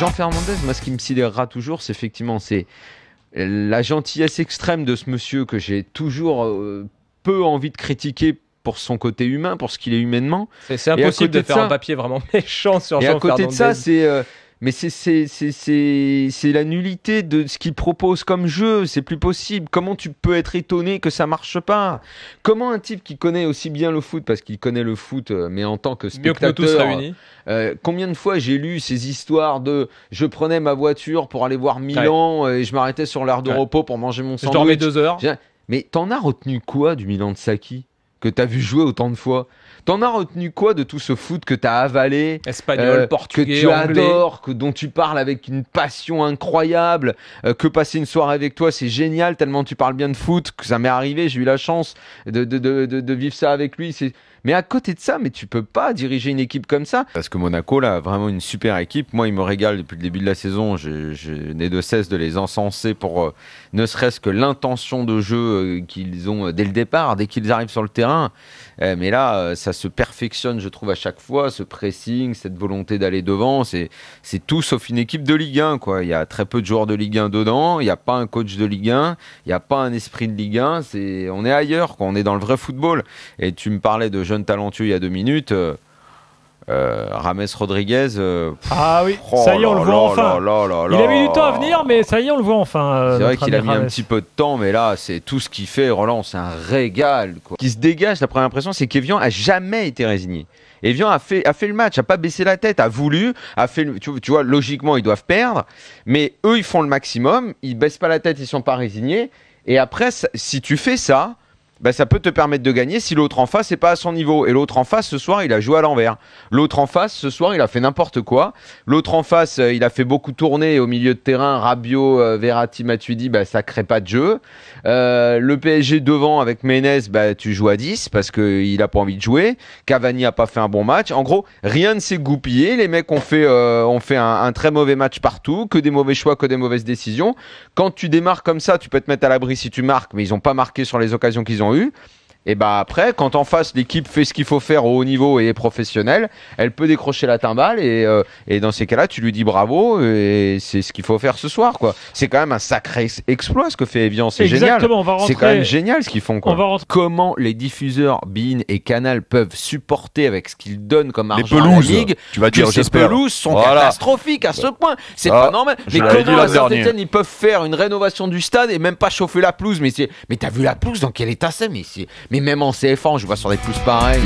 Jean Fernandez, moi ce qui me sidérera toujours, c'est effectivement c'est la gentillesse extrême de ce monsieur que j'ai toujours euh, peu envie de critiquer pour son côté humain, pour ce qu'il est humainement. C'est impossible de, faire un papier vraiment méchant sur Jean Fernandez. Et à côté de ça, c'est euh, mais c'est la nullité de ce qu'il propose comme jeu, c'est plus possible. Comment tu peux être étonné que ça marche pas Comment un type qui connaît aussi bien le foot, parce qu'il connaît le foot, euh, mais en tant que spectateur, euh, combien de fois j'ai lu ces histoires de je prenais ma voiture pour aller voir Milan et je m'arrêtais sur l'heure de repos pour manger mon sandwich. Je dormais deux heures. Mais t'en as retenu quoi du Milan de Saki que as vu jouer autant de fois T'en as retenu quoi de tout ce foot que t'as avalé Espagnol, euh, portugais, que tu adores, que, dont tu parles avec une passion incroyable, euh, que passer une soirée avec toi, c'est génial, tellement tu parles bien de foot, que ça m'est arrivé, j'ai eu la chance de, vivre ça avec lui. Mais à côté de ça, mais tu peux pas diriger une équipe comme ça. Parce que Monaco, là, vraiment une super équipe. Moi, il me régale depuis le début de la saison. Je, n'ai de cesse de les encenser pour euh, ne serait-ce que l'intention de jeu qu'ils ont dès le départ, dès qu'ils arrivent sur le terrain euh, mais là, euh, ça se perfectionne, je trouve, à chaque fois, ce pressing, cette volonté d'aller devant. C'est tout sauf une équipe de Ligue 1. Quoi. Il y a très peu de joueurs de Ligue 1 dedans, il n'y a pas un coach de Ligue 1, il n'y a pas un esprit de Ligue 1. C'est, on est ailleurs, quoi. on est dans le vrai football. Et tu me parlais de jeunes talentueux il y a deux minutes. Euh, euh, Rames Rodriguez. Euh, ah oui, oh ça y est, on le voit enfin. il a mis du temps à venir, mais ça y est, on le voit enfin. Euh, c'est vrai qu'il a mis un petit peu de temps, mais là, c'est tout ce qu'il fait, Roland, c'est un régal. Qui se dégage, la première impression, c'est qu'Evian a jamais été résigné. Evian a fait, le match, a pas baissé la tête, a voulu, a fait tu, tu, vois, logiquement, ils doivent perdre, mais eux, ils font le maximum, ils baissent pas la tête, ils sont pas résignés. Et après, si tu fais ça, bah, ça peut te permettre de gagner si l'autre en face n'est pas à son niveau. Et l'autre en face, ce soir, il a joué à l'envers. L'autre en face, ce soir, il a fait n'importe quoi. L'autre en face, euh, il a fait beaucoup tourner au milieu de terrain. Rabiot, euh, Verratti, Matuidi, bah, ça crée pas de jeu. Euh, le PSG devant avec Menez, bah, tu joues à 10 parce qu'il n'a pas envie de jouer. Cavani n'a pas fait un bon match. En gros, rien ne s'est goupillé. Les mecs ont fait, fait un, un, très mauvais match partout. Que des mauvais choix, que des mauvaises décisions. Quand tu démarres comme ça, tu peux te mettre à l'abri si tu marques, mais ils n'ont pas marqué sur les occasions qu'ils ont oui. Et bah après, quand en face l'équipe fait ce qu'il faut faire au haut niveau et est professionnelle, elle peut décrocher la timbale et, euh, et dans ces cas-là, tu lui dis bravo et c'est ce qu'il faut faire ce soir quoi. C'est quand même un sacré exploit ce que fait Evian, c'est génial. C'est quand même génial ce qu'ils font quoi. Comment les diffuseurs Bein et Canal peuvent supporter avec ce qu'ils donnent comme argent les à la ligue Tu vas dire ces pelouses sont catastrophiques à ce point, c'est ah, pas normal. Mais comment à saint ils peuvent faire une rénovation du stade et même pas chauffer la pelouse mais mais t'as vu la pelouse dans quel état c'est mais mais même en CF1, je vois sur des pouces pareils.